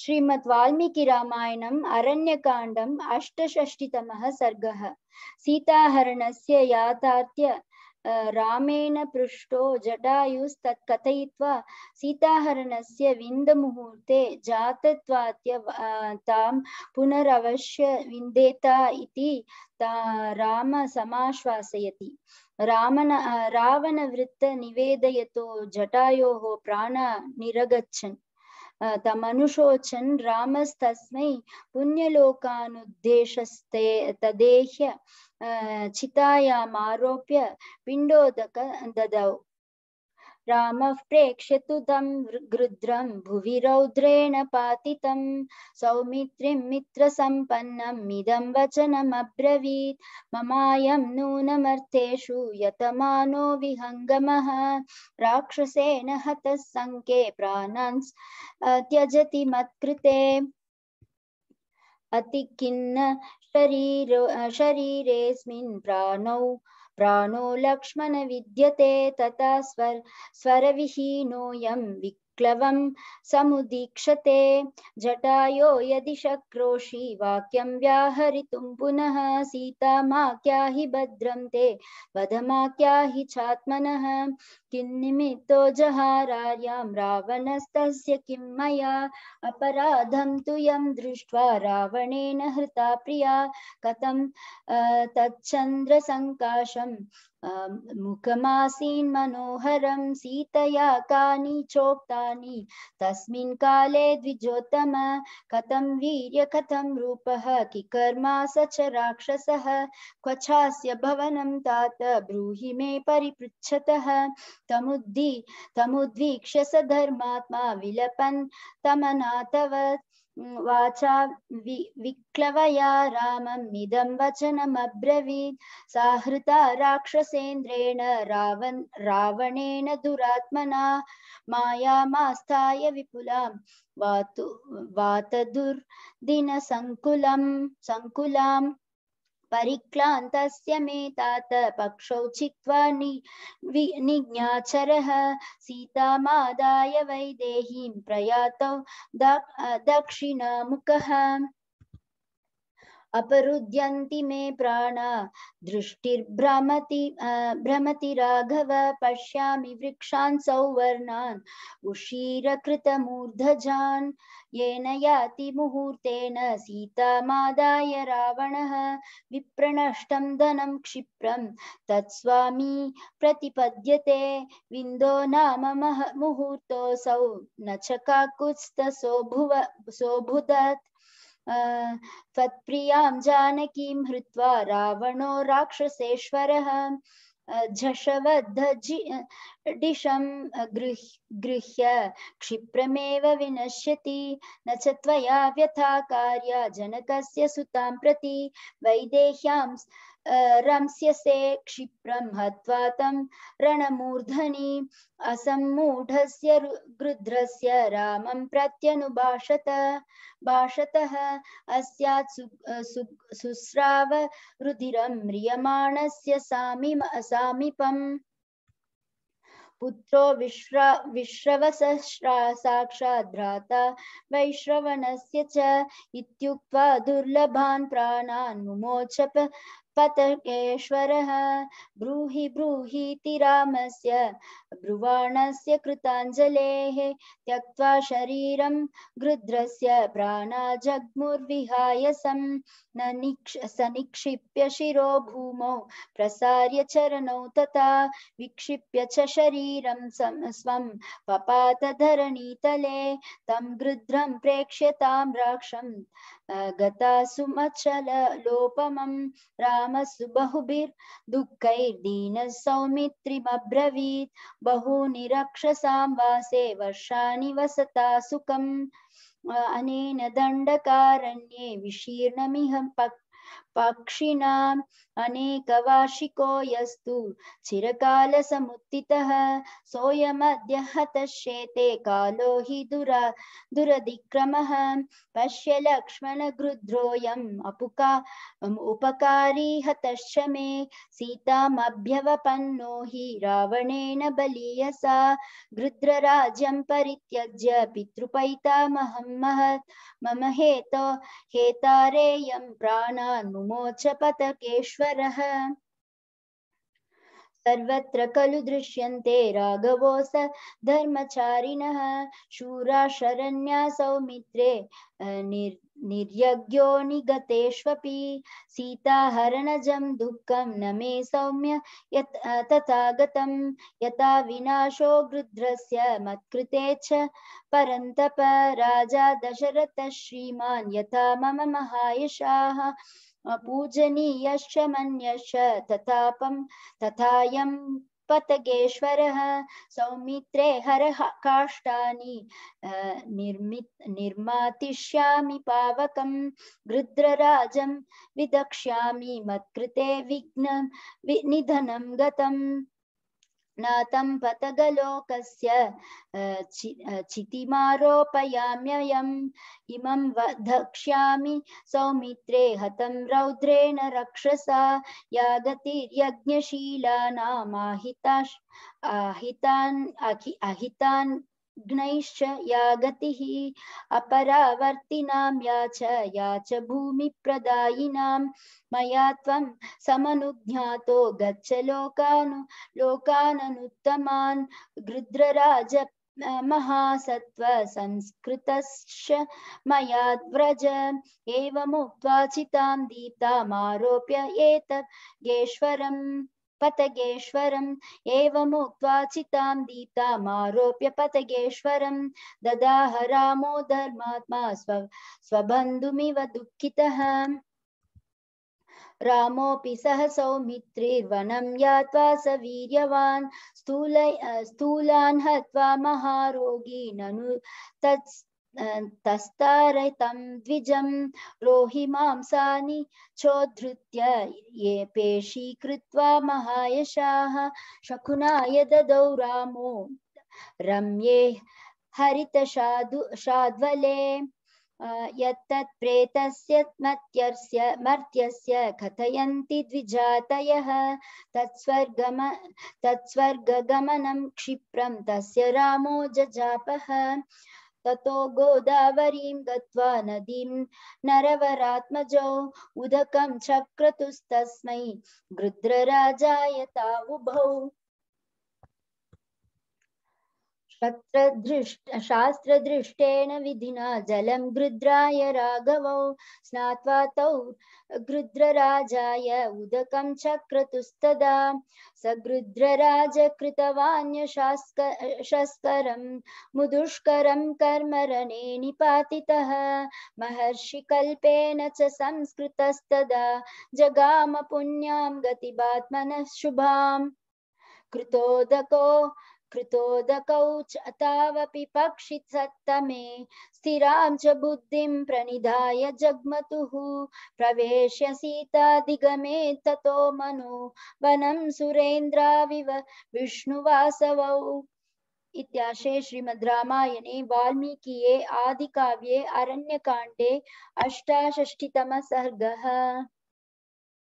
श्रीमद् वाल्मीकि रामायणम् अरण्यकाण्डम् अष्टषष्टितमः सर्गः सीताहरणस्य याथार्थ्य रामेण पृष्टो जटायुस्तत् कथयित्वा सीताहरणस्य विन्दमुहूर्ते जातत्वाद्य तां पुनरवश्य विन्देता इति ता राम समाश्वासयति रामन रावणवृत्त जटायोः प्राण निरगच्छन् तमनुशोचन् रामस्तस्मै पुण्यलोकानुद्देशस्ते तदेह्य चितायामारोप्य पिंडोदक ददौ रामः प्रेक्षतु गृद्रम भुवि रौद्रेण पातितं सौमित्रिं मित्रसम्पन्नम् इदं वचनमब्रवीत् ममायं नूनमर्थेषु यतमानो विहङ्गमः राक्षसेन हतः सङ्के प्राणान् त्यजति मत्कृते अतिखिन्न शरीर शरीरेऽस्मिन् प्राणौ प्राणो लक्ष्मण विद्यते तथा स्वर स्वरविहीनोऽयं विक् क्लवम समुदीक्षते जटायो यदि शक्रोशी वाक्यम व्याहरितुं पुनः सीता मा क्या हि भद्रं ते वध मा क्या हि चात्मनः किन्निमित्तो जहारार्यां रावणस्तस्य किं मया अपराधं तु यं दृष्ट्वा रावणेन हृता प्रिया कथं तच्छन्द्रसङ्काशं मुखमासीन्मनोहरं सीतया कानि चोक्ता रूपाणि तस्मिन् काले द्विजोत्तम कथं वीर्य कथं रूपः किकर्मा स च राक्षसः क्वचास्य भवनं तात ब्रूहि मे परिपृच्छतः तमुद्दी तमुद्वीक्ष्य स धर्मात्मा विलपन् तमनाथवत् वाचा वि विक्लवया राममिदं वचनमब्रवीत् सा हृता राक्षसेन्द्रेण रावण रावणेन दुरात्मना मायामास्थाय विपुलां वातु वातदुर्दिनसङ्कुलं सङ्कुलां परिक्लान्तस्य मे तात पक्षौ चित्वा निज्ञाचरः सीतामादाय वैदेहीं प्रयातौ दक्षिणामुखः अपरुद्यन्ति मे प्राण दृष्टिर्भ्रमति भ्रमति राघव पश्यामि वृक्षान् सौवर्णान् उशीरकृतमूर्धजान् येन याति मुहूर्तेन सीतामादाय रावणः विप्रनष्टं धनं क्षिप्रं तत्स्वामी प्रतिपद्यते विन्दो नाम मुहूर्तोऽसौ न च सोभुव सोभुदत् त्वत्प्रियां जानकीं हृत्वा रावणो राक्षसेश्वरः गृह गृह्य क्षिप्रमेव विनश्यति न च त्वया व्यथा कार्या जनकस्य सुतां प्रति वैदेह्यां रंस्यसे क्षिप्रम हत्वा तम रणमूर्धनि असम्मूढस्य गृध्रस्य रामं प्रत्यनुभाषत भाषतः अस्या सु, सु, सुस्राव रुधिरं म्रियमाणस्य सामिम सामीपम् पुत्रो विश्रा विश्रवसश्रा साक्षाद्राता वैश्रवणस्य च इत्युक्त्वा दुर्लभान् प्राणान् मुमोचप पतकेश्वरः ब्रूहि ब्रूहीति रामस्य ब्रुवाणस्य कृताञ्जलेः त्यक्त्वा शरीरं गृध्रस्य प्राणा जग्मुर्विहायसं न निक्ष सनिक्षिप्य शिरो भूमौ प्रसार्य चरणौ तथा विक्षिप्य च शरीरं स्वं पपात धरणीतले तं गृध्रं प्रेक्ष्यतां राक्षं गतासुमचललोपमं रामसु बहुभिर्दुःखैर्दीनसौमित्रिमब्रवीत् निरक्षसा वासे वर्षाणि वसता सुखम् अनेन दण्डकारण्ये विशीर्णमिहं पक् पक्षिणाम् अनेकवार्षिको यस्तु चिरकाल चिरकालसमुत्थितः सोयमद्य हतश्येते कालो हि दुरा दुरधिक्रमः पश्य लक्ष्मण लक्ष्मणगृध्रोऽयम् अपुका उपकारी हतश्च मे सीतामभ्यवपन्नो हि रावणेन बलीयसा गृध्रराज्यं परित्यज्य पितृपैतामहं महत् मम हेतो हेतारेयं प्राणा नुमोच पतकेश्वरः सर्वत्र खलु दृश्यन्ते राघवो धर्मचारिणः शूरा शरण्या सौमित्रे निर् निर्यज्ञो निगतेष्वपि सीताहरणजं दुःखं न मे सौम्य यत् तथागतं यथा विनाशो गृध्रस्य मत्कृते च परन्तप राजा दशरथ श्रीमान् यथा मम महायशाः पूजनीय मनश तथा तथा पतगेश्वरः सौमित्रे हर का निर्मातिष्या पावक रुद्रराज गृद्रराजं विदक्ष्यामि मत्कृते विघ्न निधनं गतम् नातं पतगलोकस्य चितिमारोपयाम्ययम् इमं वधक्ष्यामि सौमित्रे हतं रौद्रेण रक्षसा या गतिर्यज्ञशीलानामाहितान् अहितान् अग्नैश्च या गतिः अपरावर्तिनां या च या च भूमिप्रदायिनां मया त्वं समनुज्ञातो गच्छ लोकानु लोकाननुत्तमान् मया व्रज एवमुक्त्वा चितां दीप्तामारोप्य एतत् गेश्वरम् पतगेश्वरम् एवमुक्त्वा चितां दीप्तामारोप्य पतगेश्वरं ददाह रामो धर्मात्मा स्व स्वबन्धुमिव दुःखितः रामोऽपि सह सौमित्रिर्वनं यात्वा स वीर्यवान् स्थूल स्थूलान् हत्वा महारोगी ननु तत् तस्तारयितं द्विजं रोहि मांसानि चोद्धृत्य ये पेशी कृत्वा महायशाः शकुनाय ददौ रामो रम्ये हरितशादु शाद्वले यत्तत् प्रेतस्य मत्यस्य मर्त्यस्य कथयन्ति द्विजातयः तत्स्वर्गम तत्स्वर्गगमनं क्षिप्रं तस्य रामो जजापः ततो गोदावरीं गत्वा नदीं नरवरात्मजौ उदकं चक्रतुस्तस्मै गृद्रराजाय तावुभौ शास्त्र दृष्टेन विधिना जलम गृद्राय राघव स्नात्वा तौ गृद्रराजाय उदकं चक्रतुस्तदा स गृद्रराज कृतवान्यशास्क शस्करं मुदुष्करं कर्मरणे निपातितः कल्पेन च संस्कृतस्तदा जगाम पुण्यां गतिबात्मनः शुभाम् कृतोदको कृतोदकौ च तावपि पक्षिसत्तमे स्थिरां च बुद्धिं प्रणिधाय जग्मतुः प्रवेश्य सीतादिगमे ततो मनो वनं सुरेन्द्राविव विष्णुवासवौ इत्याशे श्रीमद् रामायणे वाल्मीकिये आदिकाव्ये अरण्यकाण्डे